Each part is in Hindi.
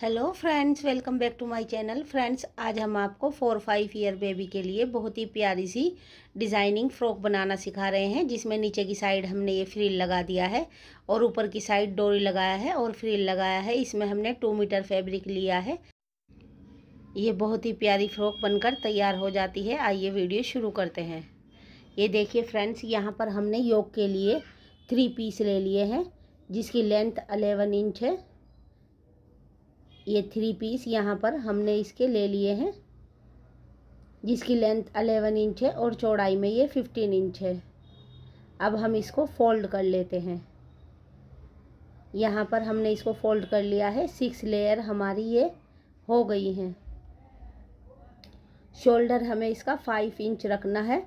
hello friends welcome back to my channel friends आज हम आपको फोर फाइव ईयर बेबी के लिए बहुत ही प्यारी सी डिज़ाइनिंग फ्रॉक बनाना सिखा रहे हैं जिसमें नीचे की साइड हमने ये फ्रिल लगा दिया है और ऊपर की साइड डोरी लगाया है और फ्रिल लगाया है इसमें हमने टू मीटर फैब्रिक लिया है ये बहुत ही प्यारी फ्रॉक बनकर तैयार हो जाती है आइए वीडियो शुरू करते हैं ये देखिए फ्रेंड्स यहाँ पर हमने योग के लिए थ्री पीस ले लिए हैं जिसकी लेंथ अलेवन इंच है ये थ्री पीस यहाँ पर हमने इसके ले लिए हैं जिसकी लेंथ अलेवन इंच है और चौड़ाई में ये फिफ्टीन इंच है अब हम इसको फोल्ड कर लेते हैं यहाँ पर हमने इसको फोल्ड कर लिया है सिक्स लेयर हमारी ये हो गई हैं शोल्डर हमें इसका फाइव इंच रखना है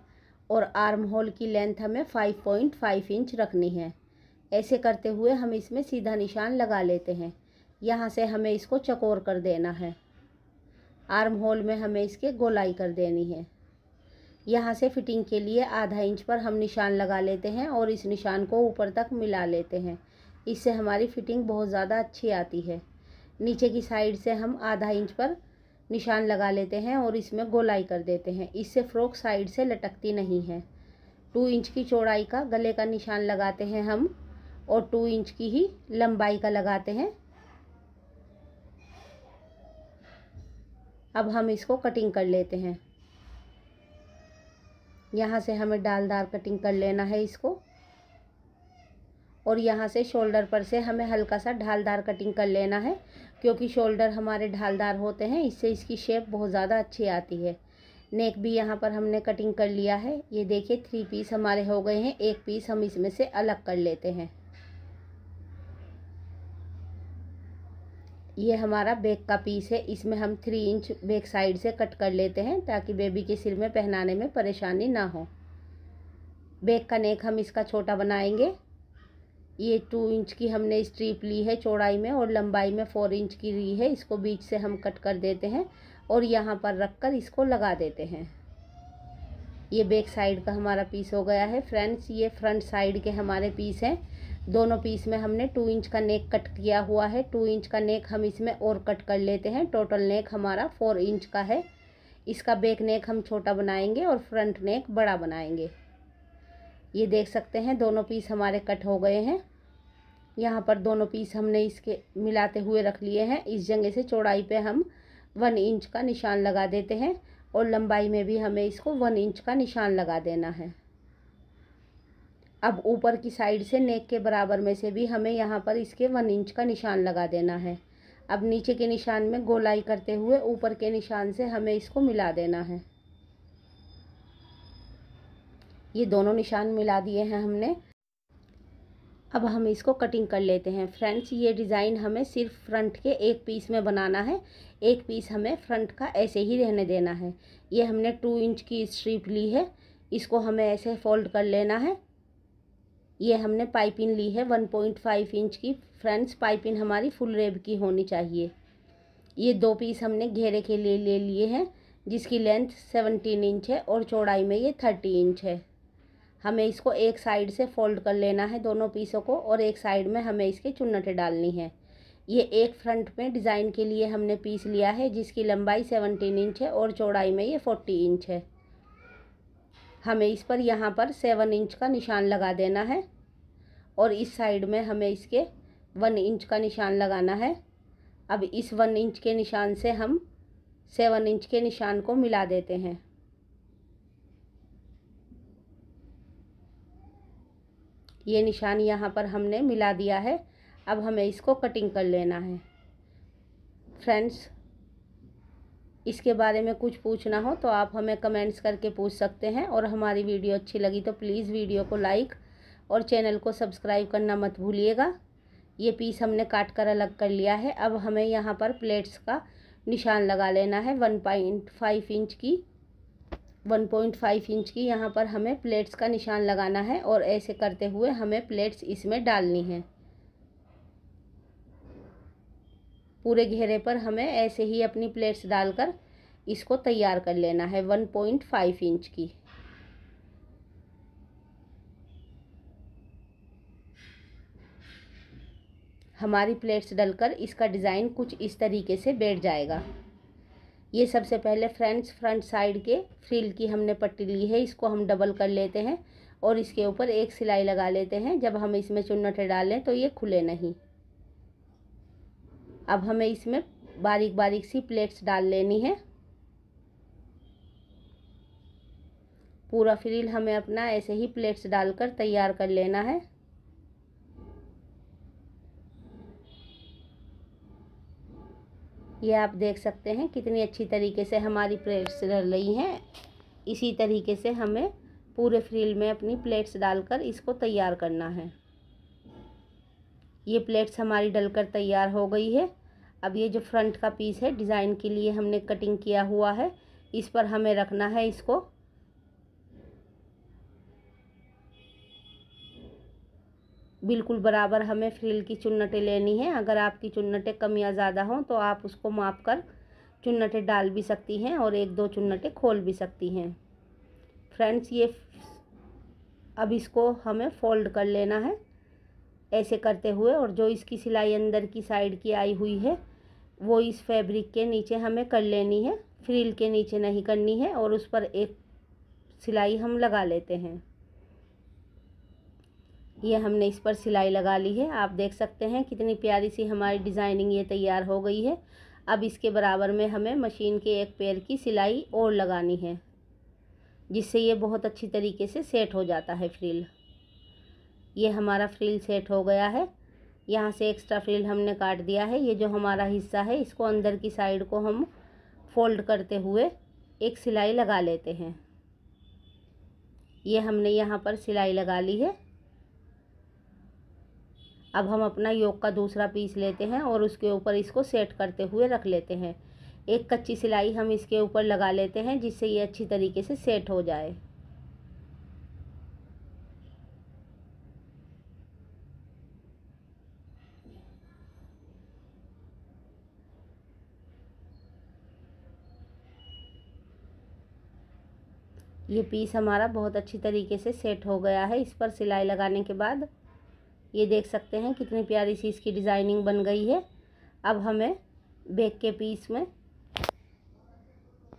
और आर्म होल की लेंथ हमें फाइव पॉइंट फाइव इंच रखनी है ऐसे करते हुए हम इसमें सीधा निशान लगा लेते हैं यहाँ से हमें इसको चकोर कर देना है आर्म होल में हमें इसके गोलाई कर देनी है यहाँ से फिटिंग के लिए आधा इंच पर हम निशान लगा लेते हैं और इस निशान को ऊपर तक मिला लेते हैं इससे हमारी फिटिंग बहुत ज़्यादा अच्छी आती है नीचे की साइड से हम आधा इंच पर निशान लगा लेते हैं और इसमें गोलाई कर देते हैं इससे फ्रॉक साइड से लटकती नहीं है टू इंच की चौड़ाई का गले का निशान लगाते हैं हम और टू इंच की ही लंबाई का लगाते हैं अब हम इसको कटिंग कर लेते हैं यहाँ से हमें डालदार कटिंग कर लेना है इसको और यहाँ से शोल्डर पर से हमें हल्का सा ढालदार कटिंग कर लेना है क्योंकि शोल्डर हमारे ढालदार होते हैं इससे इसकी शेप बहुत ज़्यादा अच्छी आती है नेक भी यहाँ पर हमने कटिंग कर लिया है ये देखिए थ्री पीस हमारे हो गए हैं एक पीस हम इसमें से अलग कर लेते हैं ये हमारा बैक का पीस है इसमें हम थ्री इंच बैक साइड से कट कर लेते हैं ताकि बेबी के सिर में पहनाने में परेशानी ना हो बैक का नेक हम इसका छोटा बनाएंगे ये टू इंच की हमने स्ट्रीप ली है चौड़ाई में और लंबाई में फोर इंच की ली है इसको बीच से हम कट कर देते हैं और यहाँ पर रख कर इसको लगा देते हैं ये बैक साइड का हमारा पीस हो गया है फ्रेंड्स ये फ्रंट साइड के हमारे पीस हैं दोनों पीस में हमने टू इंच का नेक कट किया हुआ है टू इंच का नेक हम इसमें और कट कर लेते हैं टोटल नेक हमारा फोर इंच का है इसका बैक नेक हम छोटा बनाएंगे और फ्रंट नेक बड़ा बनाएंगे ये देख सकते हैं दोनों पीस हमारे कट हो गए हैं यहाँ पर दोनों पीस हमने इसके मिलाते हुए रख लिए हैं इस जगह से चौड़ाई पे हम वन इंच का निशान लगा देते हैं और लंबाई में भी हमें इसको वन इंच का निशान लगा देना है अब ऊपर की साइड से नेक के बराबर में से भी हमें यहाँ पर इसके वन इंच का निशान लगा देना है अब नीचे के निशान में गोलाई करते हुए ऊपर के निशान से हमें इसको मिला देना है ये दोनों निशान मिला दिए हैं हमने अब हम इसको कटिंग कर लेते हैं फ्रेंड्स ये डिज़ाइन हमें सिर्फ फ्रंट के एक पीस में बनाना है एक पीस हमें फ्रंट का ऐसे ही रहने देना है ये हमने टू इंच की स्ट्रीप ली है इसको हमें ऐसे फोल्ड कर लेना है ये हमने पाइपिंग ली है वन पॉइंट फाइव इंच की फ्रेंड्स पाइपिंग हमारी फुल रेब की होनी चाहिए ये दो पीस हमने घेरे के लिए ले लिए हैं जिसकी लेंथ सेवनटीन इंच है और चौड़ाई में ये थर्टी इंच है हमें इसको एक साइड से फोल्ड कर लेना है दोनों पीसों को और एक साइड में हमें इसके चुन्नटें डालनी है ये एक फ्रंट में डिज़ाइन के लिए हमने पीस लिया है जिसकी लंबाई सेवनटीन इंच है और चौड़ाई में ये फोर्टी इंच है हमें इस पर यहाँ पर सेवन इंच का निशान लगा देना है और इस साइड में हमें इसके वन इंच का निशान लगाना है अब इस वन इंच के निशान से हम सेवन इंच के निशान को मिला देते हैं ये निशान यहाँ पर हमने मिला दिया है अब हमें इसको कटिंग कर लेना है फ्रेंड्स इसके बारे में कुछ पूछना हो तो आप हमें कमेंट्स करके पूछ सकते हैं और हमारी वीडियो अच्छी लगी तो प्लीज़ वीडियो को लाइक और चैनल को सब्सक्राइब करना मत भूलिएगा ये पीस हमने काट कर अलग कर लिया है अब हमें यहाँ पर प्लेट्स का निशान लगा लेना है वन पॉइंट फाइव इंच की वन पॉइंट फाइव इंच की यहाँ पर हमें प्लेट्स का निशान लगाना है और ऐसे करते हुए हमें प्लेट्स इसमें डालनी है पूरे घेरे पर हमें ऐसे ही अपनी प्लेट्स डालकर इसको तैयार कर लेना है वन पॉइंट फाइव इंच की हमारी प्लेट्स डलकर इसका डिज़ाइन कुछ इस तरीके से बैठ जाएगा ये सबसे पहले फ्रेंड्स फ्रंट साइड के फ्रिल की हमने पट्टी ली है इसको हम डबल कर लेते हैं और इसके ऊपर एक सिलाई लगा लेते हैं जब हम इसमें चुन्नटे डालें तो ये खुले नहीं अब हमें इसमें बारीक बारीक सी प्लेट्स डाल लेनी है पूरा फ्रिल हमें अपना ऐसे ही प्लेट्स डालकर तैयार कर लेना है ये आप देख सकते हैं कितनी अच्छी तरीके से हमारी प्लेट्स डल रही हैं इसी तरीके से हमें पूरे फ्रिल में अपनी प्लेट्स डालकर इसको तैयार करना है ये प्लेट्स हमारी डलकर तैयार हो गई है अब ये जो फ्रंट का पीस है डिज़ाइन के लिए हमने कटिंग किया हुआ है इस पर हमें रखना है इसको बिल्कुल बराबर हमें फ्रिल की चुन्नटें लेनी है अगर आपकी चुन्नटें कम या ज़्यादा हों तो आप उसको माप कर चुन्नटें डाल भी सकती हैं और एक दो चुन्नटें खोल भी सकती हैं फ्रेंड्स ये अब इसको हमें फोल्ड कर लेना है ऐसे करते हुए और जो इसकी सिलाई अंदर की साइड की आई हुई है वो इस फैब्रिक के नीचे हमें कर लेनी है फ्रिल के नीचे नहीं करनी है और उस पर एक सिलाई हम लगा लेते हैं ये हमने इस पर सिलाई लगा ली है आप देख सकते हैं कितनी प्यारी सी हमारी डिज़ाइनिंग ये तैयार हो गई है अब इसके बराबर में हमें मशीन के एक पैर की सिलाई और लगानी है जिससे ये बहुत अच्छी तरीके से सेट हो जाता है फ्रिल ये हमारा फ्रिल सेट हो गया है यहाँ से एक्स्ट्रा फ्रिल हमने काट दिया है ये जो हमारा हिस्सा है इसको अंदर की साइड को हम फोल्ड करते हुए एक सिलाई लगा लेते हैं ये हमने यहाँ पर सिलाई लगा ली है अब हम अपना योग का दूसरा पीस लेते हैं और उसके ऊपर इसको सेट करते हुए रख लेते हैं एक कच्ची सिलाई हम इसके ऊपर लगा लेते हैं जिससे ये अच्छी तरीके से सेट हो जाए ये पीस हमारा बहुत अच्छी तरीके से सेट हो गया है इस पर सिलाई लगाने के बाद ये देख सकते हैं कितनी प्यारी सी इसकी डिज़ाइनिंग बन गई है अब हमें बैग के पीस में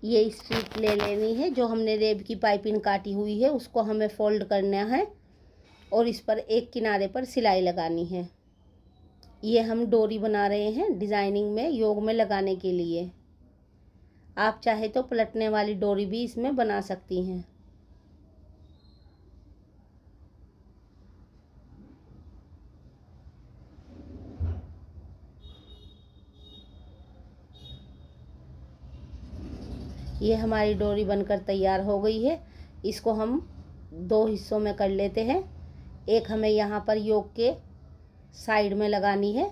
ये स्ट्रीट ले लेनी है जो हमने रेब की पाइपिंग काटी हुई है उसको हमें फोल्ड करना है और इस पर एक किनारे पर सिलाई लगानी है ये हम डोरी बना रहे हैं डिज़ाइनिंग में योग में लगाने के लिए आप चाहे तो पलटने वाली डोरी भी इसमें बना सकती हैं ये हमारी डोरी बनकर तैयार हो गई है इसको हम दो हिस्सों में कर लेते हैं एक हमें यहाँ पर योग के साइड में लगानी है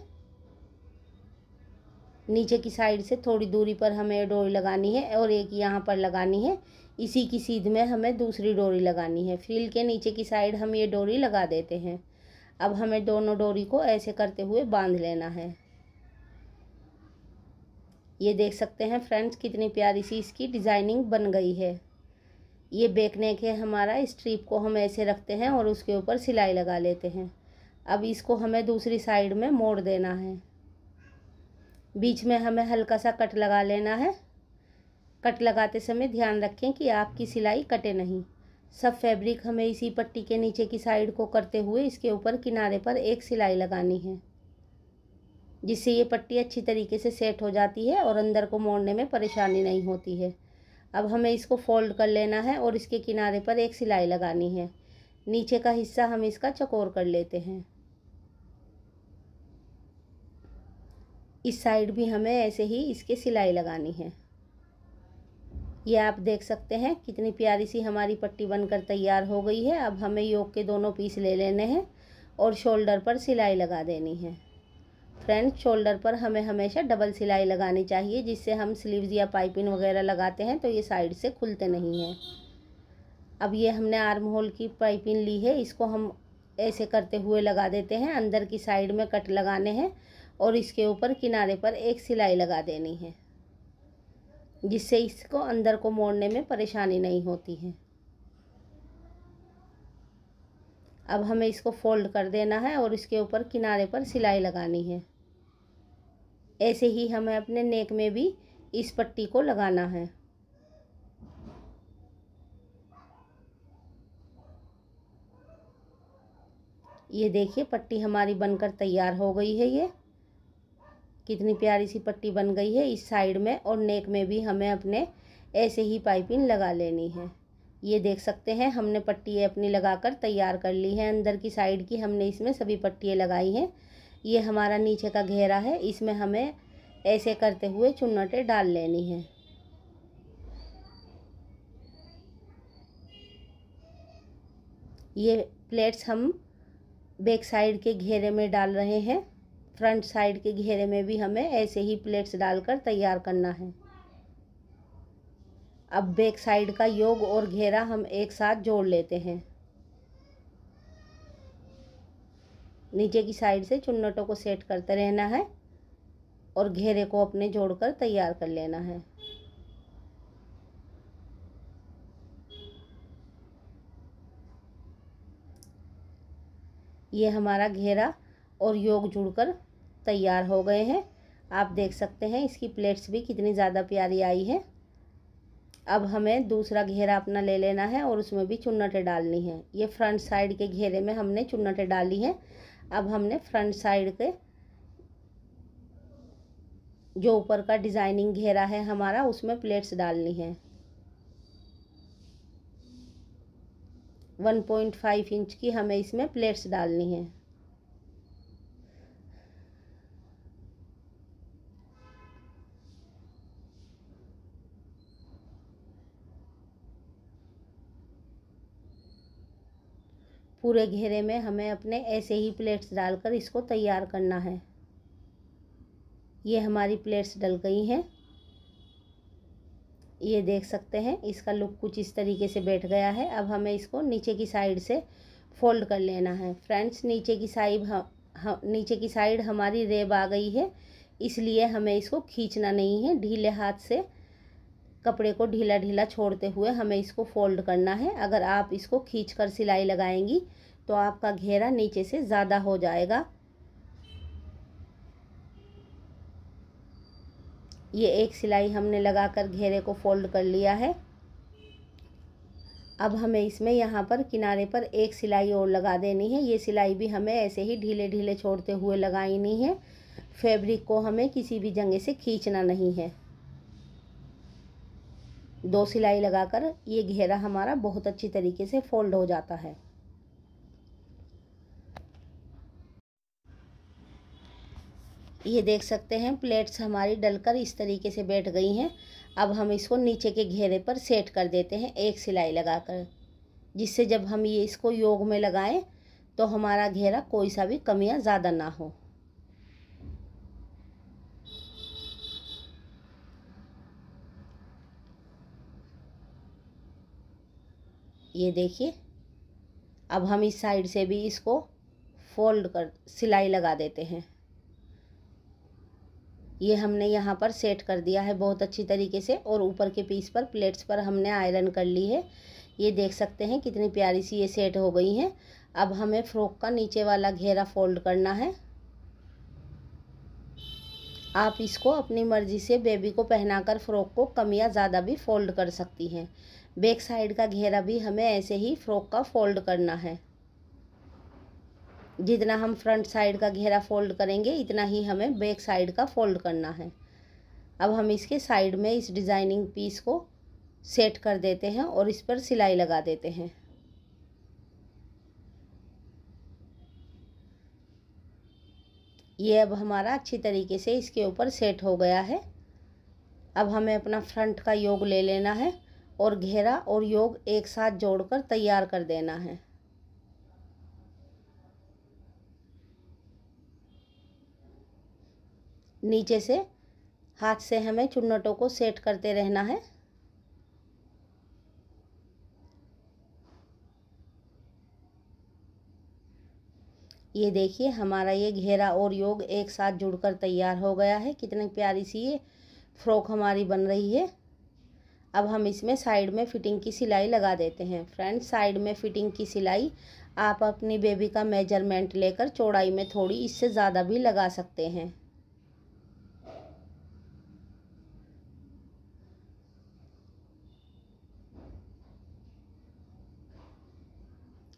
नीचे की साइड से थोड़ी दूरी पर हमें डोरी लगानी है और एक यहाँ पर लगानी है इसी की सीध में हमें दूसरी डोरी लगानी है फ्रिल के नीचे की साइड हम ये डोरी लगा देते हैं अब हमें दोनों डोरी को ऐसे करते हुए बांध लेना है ये देख सकते हैं फ्रेंड्स कितनी प्यारी सी इसकी डिज़ाइनिंग बन गई है ये बेकने के हमारा स्ट्रीप को हम ऐसे रखते हैं और उसके ऊपर सिलाई लगा लेते हैं अब इसको हमें दूसरी साइड में मोड़ देना है बीच में हमें हल्का सा कट लगा लेना है कट लगाते समय ध्यान रखें कि आपकी सिलाई कटे नहीं सब फैब्रिक हमें इसी पट्टी के नीचे की साइड को करते हुए इसके ऊपर किनारे पर एक सिलाई लगानी है जिससे ये पट्टी अच्छी तरीके से सेट हो जाती है और अंदर को मोड़ने में परेशानी नहीं होती है अब हमें इसको फोल्ड कर लेना है और इसके किनारे पर एक सिलाई लगानी है नीचे का हिस्सा हम इसका चकोर कर लेते हैं इस साइड भी हमें ऐसे ही इसके सिलाई लगानी है ये आप देख सकते हैं कितनी प्यारी सी हमारी पट्टी बनकर तैयार हो गई है अब हमें योग के दोनों पीस ले लेने हैं और शोल्डर पर सिलाई लगा देनी है फ्रेंड्स शोल्डर पर हमें हमेशा डबल सिलाई लगानी चाहिए जिससे हम स्लीव्स या पाइपिंग वगैरह लगाते हैं तो ये साइड से खुलते नहीं हैं अब ये हमने आर्म होल की पाइपिंग ली है इसको हम ऐसे करते हुए लगा देते हैं अंदर की साइड में कट लगाने हैं और इसके ऊपर किनारे पर एक सिलाई लगा देनी है जिससे इसको अंदर को मोड़ने में परेशानी नहीं होती है अब हमें इसको फोल्ड कर देना है और इसके ऊपर किनारे पर सिलाई लगानी है ऐसे ही हमें अपने नेक में भी इस पट्टी को लगाना है ये देखिए पट्टी हमारी बनकर तैयार हो गई है ये कितनी प्यारी सी पट्टी बन गई है इस साइड में और नेक में भी हमें अपने ऐसे ही पाइपिंग लगा लेनी है ये देख सकते हैं हमने पट्टी अपनी लगाकर तैयार कर ली है अंदर की साइड की हमने इसमें सभी पट्टियाँ लगाई हैं ये हमारा नीचे का घेरा है इसमें हमें ऐसे करते हुए चुनटें डाल लेनी है ये प्लेट्स हम बैक साइड के घेरे में डाल रहे हैं फ्रंट साइड के घेरे में भी हमें ऐसे ही प्लेट्स डालकर तैयार करना है अब बैक साइड का योग और घेरा हम एक साथ जोड़ लेते हैं नीचे की साइड से चुन्नटों को सेट करते रहना है और घेरे को अपने जोड़कर तैयार कर लेना है ये हमारा घेरा और योग जुड़कर तैयार हो गए हैं आप देख सकते हैं इसकी प्लेट्स भी कितनी ज़्यादा प्यारी आई है अब हमें दूसरा घेरा अपना ले लेना है और उसमें भी चुन्नटें डालनी है ये फ्रंट साइड के घेरे में हमने चुन्नटें डाली हैं अब हमने फ्रंट साइड के जो ऊपर का डिज़ाइनिंग घेरा है हमारा उसमें प्लेट्स डालनी है वन पॉइंट फाइव इंच की हमें इसमें प्लेट्स डालनी है पूरे घेरे में हमें अपने ऐसे ही प्लेट्स डालकर इसको तैयार करना है ये हमारी प्लेट्स डल गई हैं ये देख सकते हैं इसका लुक कुछ इस तरीके से बैठ गया है अब हमें इसको नीचे की साइड से फोल्ड कर लेना है फ्रेंड्स नीचे की साइड हम, हम नीचे की साइड हमारी रेब आ गई है इसलिए हमें इसको खींचना नहीं है ढीले हाथ से कपड़े को ढीला ढीला छोड़ते हुए हमें इसको फोल्ड करना है अगर आप इसको खींच कर सिलाई लगाएंगी तो आपका घेरा नीचे से ज़्यादा हो जाएगा ये एक सिलाई हमने लगाकर घेरे को फोल्ड कर लिया है अब हमें इसमें यहाँ पर किनारे पर एक सिलाई और लगा देनी है ये सिलाई भी हमें ऐसे ही ढीले ढीले छोड़ते हुए लगानी है फैब्रिक को हमें किसी भी जगह से खींचना नहीं है दो सिलाई लगाकर ये घेरा हमारा बहुत अच्छी तरीके से फोल्ड हो जाता है ये देख सकते हैं प्लेट्स हमारी डलकर इस तरीके से बैठ गई हैं अब हम इसको नीचे के घेरे पर सेट कर देते हैं एक सिलाई लगाकर जिससे जब हम ये इसको योग में लगाएं तो हमारा घेरा कोई सा भी कमियां ज़्यादा ना हो ये देखिए अब हम इस साइड से भी इसको फोल्ड कर सिलाई लगा देते हैं ये हमने यहाँ पर सेट कर दिया है बहुत अच्छी तरीके से और ऊपर के पीस पर प्लेट्स पर हमने आयरन कर ली है ये देख सकते हैं कितनी प्यारी सी ये सेट हो गई हैं अब हमें फ्रॉक का नीचे वाला घेरा फोल्ड करना है आप इसको अपनी मर्ज़ी से बेबी को पहनाकर फ्रॉक को कम या ज़्यादा भी फोल्ड कर सकती हैं बैक साइड का घेरा भी हमें ऐसे ही फ्रॉक का फोल्ड करना है जितना हम फ्रंट साइड का घेरा फोल्ड करेंगे इतना ही हमें बैक साइड का फोल्ड करना है अब हम इसके साइड में इस डिज़ाइनिंग पीस को सेट कर देते हैं और इस पर सिलाई लगा देते हैं ये अब हमारा अच्छी तरीके से इसके ऊपर सेट हो गया है अब हमें अपना फ्रंट का योग ले लेना है और घेरा और योग एक साथ जोड़कर तैयार कर देना है नीचे से हाथ से हमें चुन्नटों को सेट करते रहना है ये देखिए हमारा ये घेरा और योग एक साथ जुड़कर तैयार हो गया है कितनी प्यारी सी ये फ्रॉक हमारी बन रही है अब हम इसमें साइड में फ़िटिंग की सिलाई लगा देते हैं फ्रेंड्स साइड में फ़िटिंग की सिलाई आप अपनी बेबी का मेजरमेंट लेकर चौड़ाई में थोड़ी इससे ज़्यादा भी लगा सकते हैं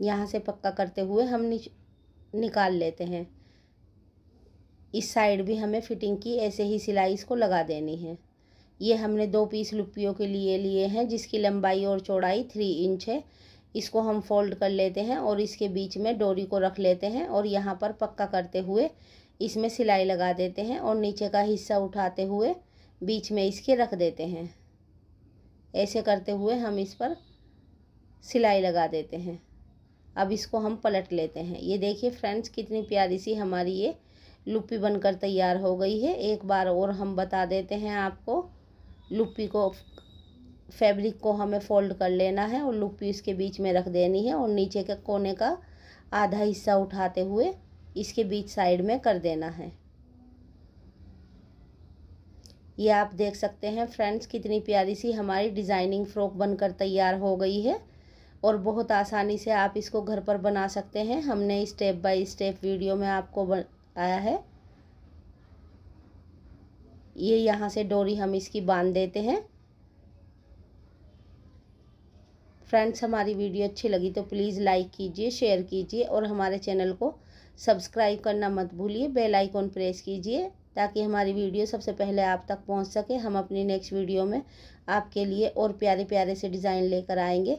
यहाँ से पक्का करते हुए हम निकाल लेते हैं इस साइड भी हमें फिटिंग की ऐसे ही सिलाई इसको लगा देनी है ये हमने दो पीस लुपियों के लिए लिए हैं जिसकी लंबाई और चौड़ाई थ्री इंच है इसको हम फोल्ड कर लेते हैं और इसके बीच में डोरी को रख लेते हैं और यहाँ पर पक्का करते हुए इसमें सिलाई लगा देते हैं और नीचे का हिस्सा उठाते हुए बीच में इसके रख देते हैं ऐसे करते हुए हम इस पर सिलाई लगा देते हैं अब इसको हम पलट लेते हैं ये देखिए फ्रेंड्स कितनी प्यारी सी हमारी ये लुप्पी बनकर तैयार हो गई है एक बार और हम बता देते हैं आपको लुप्पी को फैब्रिक को हमें फोल्ड कर लेना है और लुप्पी इसके बीच में रख देनी है और नीचे के कोने का आधा हिस्सा उठाते हुए इसके बीच साइड में कर देना है ये आप देख सकते हैं फ्रेंड्स कितनी प्यारी सी हमारी डिज़ाइनिंग फ्रॉक बनकर तैयार हो गई है और बहुत आसानी से आप इसको घर पर बना सकते हैं हमने स्टेप बाय स्टेप वीडियो में आपको आया है ये यहाँ से डोरी हम इसकी बांध देते हैं फ्रेंड्स हमारी वीडियो अच्छी लगी तो प्लीज़ लाइक कीजिए शेयर कीजिए और हमारे चैनल को सब्सक्राइब करना मत भूलिए बेल आइकॉन प्रेस कीजिए ताकि हमारी वीडियो सबसे पहले आप तक पहुंच सके हम अपनी नेक्स्ट वीडियो में आपके लिए और प्यारे प्यारे से डिज़ाइन लेकर आएंगे